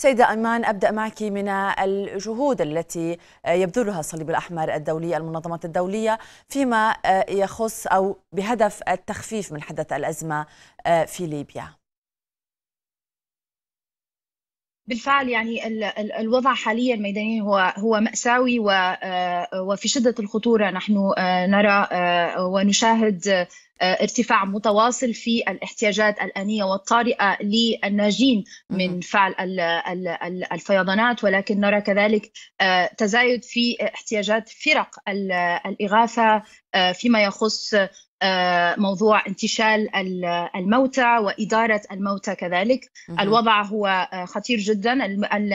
سيدة أيمان أبدأ معك من الجهود التي يبذلها الصليب الأحمر الدولي المنظمات الدولية فيما يخص أو بهدف التخفيف من حدث الأزمة في ليبيا بالفعل يعني الوضع حاليا ميدانيا هو هو مأساوي آه، وفي شدة الخطورة نحن آه، نرى آه، ونشاهد ارتفاع متواصل في الاحتياجات الآنية والطارئة للناجين من فعل الفيضانات ولكن نرى كذلك تزايد في احتياجات فرق الإغاثة فيما يخص آه، موضوع انتشال الموتى وإدارة الموتى كذلك الوضع هو آه، خطير جدا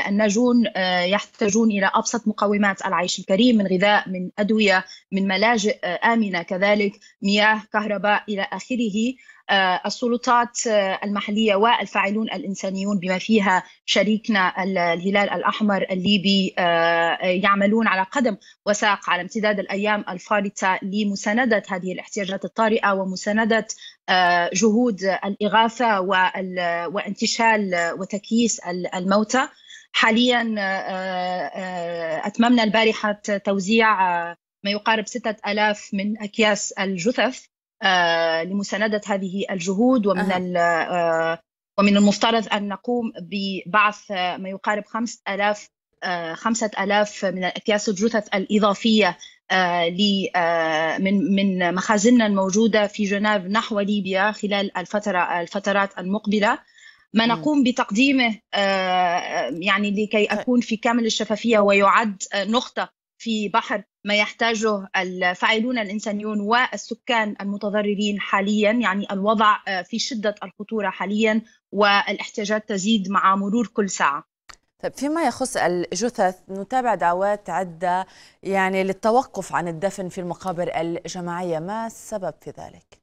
الناجون آه، يحتاجون إلى أبسط مقومات العيش الكريم من غذاء من أدوية من ملاجئ آمنة كذلك مياه كهرباء إلى آخره آه، السلطات آه، المحلية والفاعلون الإنسانيون بما فيها شريكنا الهلال الأحمر الليبي آه، يعملون على قدم وساق على امتداد الأيام الفارطة لمساندة هذه الاحتياجات الطارئة ومساندة جهود الإغاثة وانتشال وتكييس الموتى حاليا أتممنا البارحة توزيع ما يقارب ستة ألاف من أكياس الجثث آه، لمساندة هذه الجهود ومن أه. ومن المفترض أن نقوم ببعث ما يقارب 5000 5000 آه، من أكياس الجثث الإضافية آه، من من مخازننا الموجودة في جنيف نحو ليبيا خلال الفترة الفترات المقبلة ما نقوم بتقديمه يعني لكي طيب. أكون في كامل الشفافية ويعد نقطة في بحر ما يحتاجه الفاعلون الانسانيون والسكان المتضررين حاليا يعني الوضع آه، في شده الخطوره حاليا والاحتياجات تزيد مع مرور كل ساعه طيب فيما يخص الجثث نتابع دعوات عدة يعني للتوقف عن الدفن في المقابر الجماعية ما السبب في ذلك؟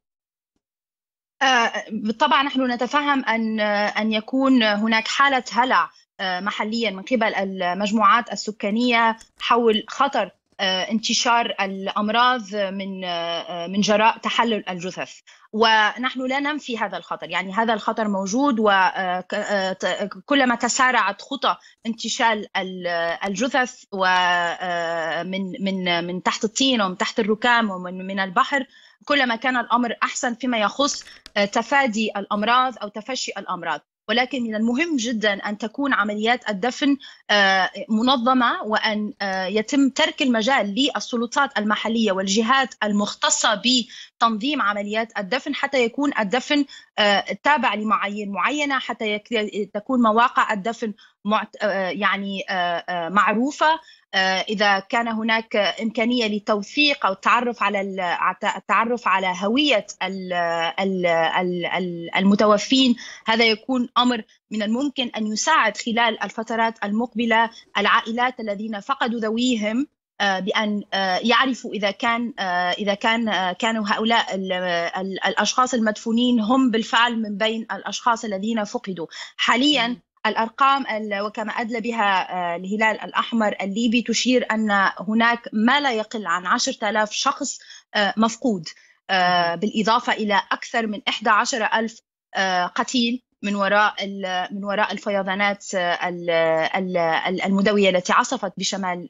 آه بالطبع نحن نتفهم أن آه، أن يكون هناك حالة هلع آه، محليا من قبل المجموعات السكانيه حول خطر آه، انتشار الامراض من آه، من جراء تحلل الجثث ونحن لا ننفي هذا الخطر يعني هذا الخطر موجود وكلما تسارعت خطى انتشال الجثث ومن من من تحت الطين ومن تحت الركام ومن من البحر كلما كان الامر احسن فيما يخص تفادي الامراض او تفشي الامراض ولكن من المهم جدا ان تكون عمليات الدفن آه، منظمه وان آه، يتم ترك المجال للسلطات المحليه والجهات المختصه بتنظيم عمليات الدفن حتى يكون الدفن آه، تابع لمعايير معينه حتى تكون مواقع الدفن آه، يعني آه، آه، معروفه اذا كان هناك امكانيه لتوثيق او التعرف على التعرف على هويه المتوفين هذا يكون امر من الممكن ان يساعد خلال الفترات المقبله العائلات الذين فقدوا ذويهم بان يعرفوا اذا كان اذا كان كانوا هؤلاء الاشخاص المدفونين هم بالفعل من بين الاشخاص الذين فقدوا حاليا الارقام وكما ادلى بها آه، الهلال الاحمر الليبي تشير ان هناك ما لا يقل عن 10000 شخص آه، مفقود آه، بالاضافه الى اكثر من 11000 قتيل من وراء من وراء الفيضانات المدويه التي عصفت بشمال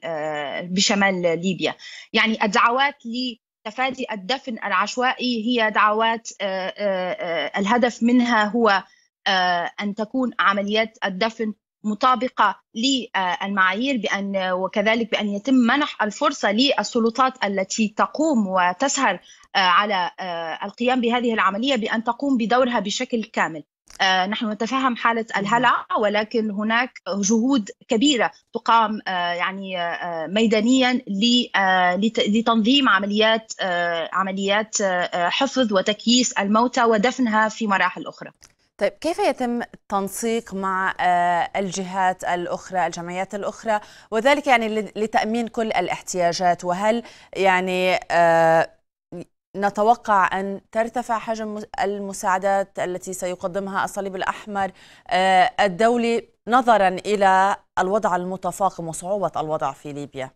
بشمال ليبيا يعني الدعوات لتفادي الدفن العشوائي هي دعوات الهدف منها هو آه، أن تكون عمليات الدفن مطابقة للمعايير بأن وكذلك بأن يتم منح الفرصة للسلطات التي تقوم وتسهر آه، على آه، القيام بهذه العملية بأن تقوم بدورها بشكل كامل نحن نتفهم حالة الهلع ولكن هناك جهود كبيرة تقام يعني ميدانيا لتنظيم عمليات عمليات حفظ وتكييس الموتى ودفنها في مراحل أخرى. طيب كيف يتم التنسيق مع آه، الجهات الأخرى الجمعيات الأخرى وذلك يعني لتأمين كل الاحتياجات وهل يعني آه، نتوقع أن ترتفع حجم المساعدات التي سيقدمها الصليب الأحمر آه، الدولي نظرا إلى الوضع المتفاقم وصعوبة الوضع في ليبيا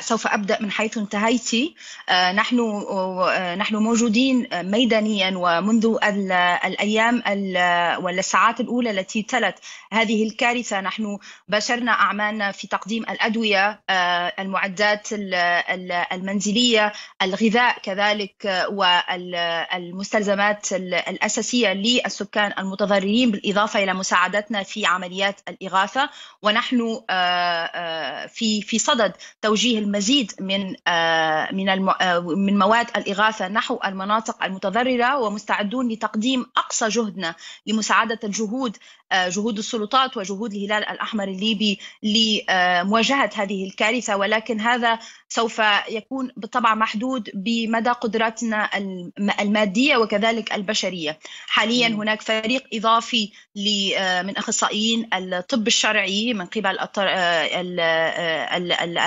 سوف ابدا من حيث انتهيت آه، نحن آه، آه، نحن موجودين ميدانيا ومنذ الايام والساعات الاولى التي تلت هذه الكارثه نحن باشرنا اعمالنا في تقديم الادويه المعدات المنزليه الغذاء كذلك والمستلزمات الاساسيه للسكان المتضررين بالاضافه الى مساعدتنا في عمليات الاغاثه ونحن في في صدد توجيه فيه المزيد من آه، من آه، من مواد الاغاثه نحو المناطق المتضرره ومستعدون لتقديم اقصى جهدنا لمساعده الجهود جهود السلطات وجهود الهلال الاحمر الليبي لمواجهه هذه الكارثه ولكن هذا سوف يكون بالطبع محدود بمدى قدراتنا الماديه وكذلك البشريه. حاليا هناك فريق اضافي من اخصائيين الطب الشرعي من قبل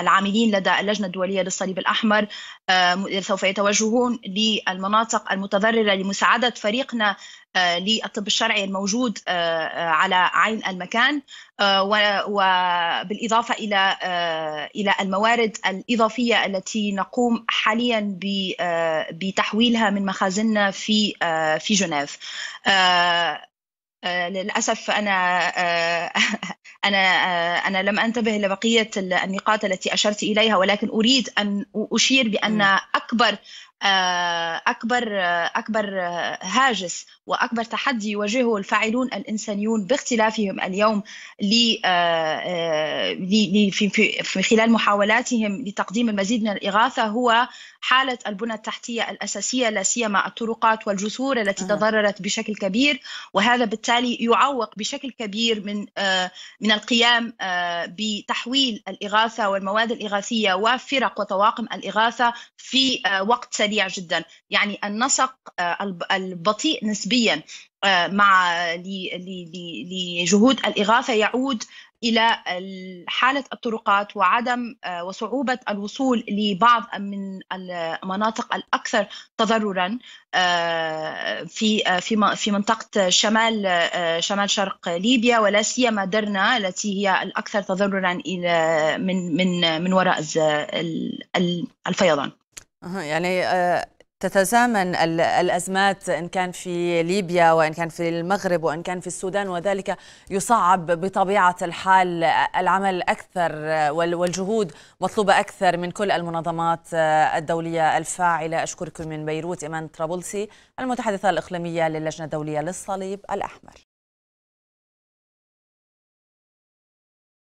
العاملين لدى اللجنه الدوليه للصليب الاحمر آه، سوف يتوجهون للمناطق المتضرره لمساعده فريقنا آه، للطب الشرعي الموجود آه، آه، على عين المكان وبالاضافه الى الى الموارد الاضافيه التي نقوم حاليا بتحويلها من مخازننا في في جنيف للاسف انا انا انا لم انتبه لبقيه النقاط التي اشرت اليها ولكن اريد ان اشير بان اكبر آه، اكبر آه، اكبر آه، هاجس واكبر تحدي يواجهه الفاعلون الانسانيون باختلافهم اليوم في خلال محاولاتهم لتقديم المزيد من الاغاثه هو حاله البنى التحتيه الاساسيه لا سيما الطرقات والجسور التي تضررت بشكل كبير وهذا بالتالي يعوق بشكل كبير من من القيام بتحويل الاغاثه والمواد الاغاثيه وفرق وطواقم الاغاثه في وقت سريع سريع جدا يعني النسق آه، البطيء نسبيا آه، مع لجهود الإغاثة يعود إلى حالة الطرقات وعدم آه، وصعوبة الوصول لبعض من المناطق الأكثر تضررا في في في منطقة شمال شمال شرق ليبيا ولا سيما درنا التي هي الأكثر تضررا إلى من من من وراء الفيضان. يعني آه، تتزامن الأزمات إن كان في ليبيا وإن كان في المغرب وإن كان في السودان وذلك يصعب بطبيعة الحال العمل أكثر والجهود مطلوبة أكثر من كل المنظمات آه، الدولية الفاعلة أشكركم من بيروت إيمان طرابلسي المتحدثة الإقليمية للجنة الدولية للصليب الأحمر